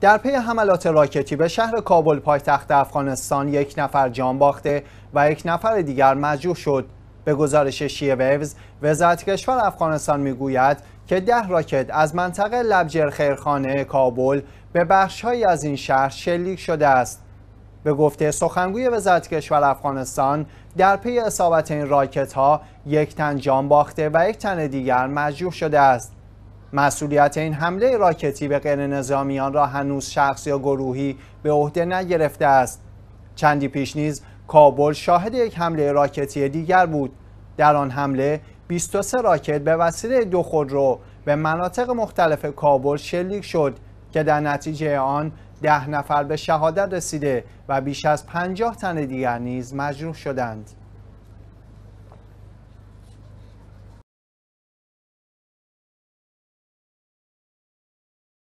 در پی حملات راکتی به شهر کابل پایتخت افغانستان یک نفر جان باخته و یک نفر دیگر مجروح شد به گزارش شیه ویوز وزارت کشور افغانستان میگوید که ده راکت از منطقه لبجر خیرخانه کابل به بخشهایی از این شهر شلیک شده است به گفته سخنگوی وزارت کشور افغانستان در پی اصابت این راکت ها یک تن جان باخته و یک تن دیگر مجروح شده است مسئولیت این حمله راکتی به غیر نظامیان را هنوز شخص یا گروهی به عهده نگرفته است چندی پیش نیز کابل شاهد یک حمله راکتی دیگر بود در آن حمله 23 راکت به وسیله دو خودرو به مناطق مختلف کابل شلیک شد که در نتیجه آن ده نفر به شهادت رسیده و بیش از 50 تن دیگر نیز مجروح شدند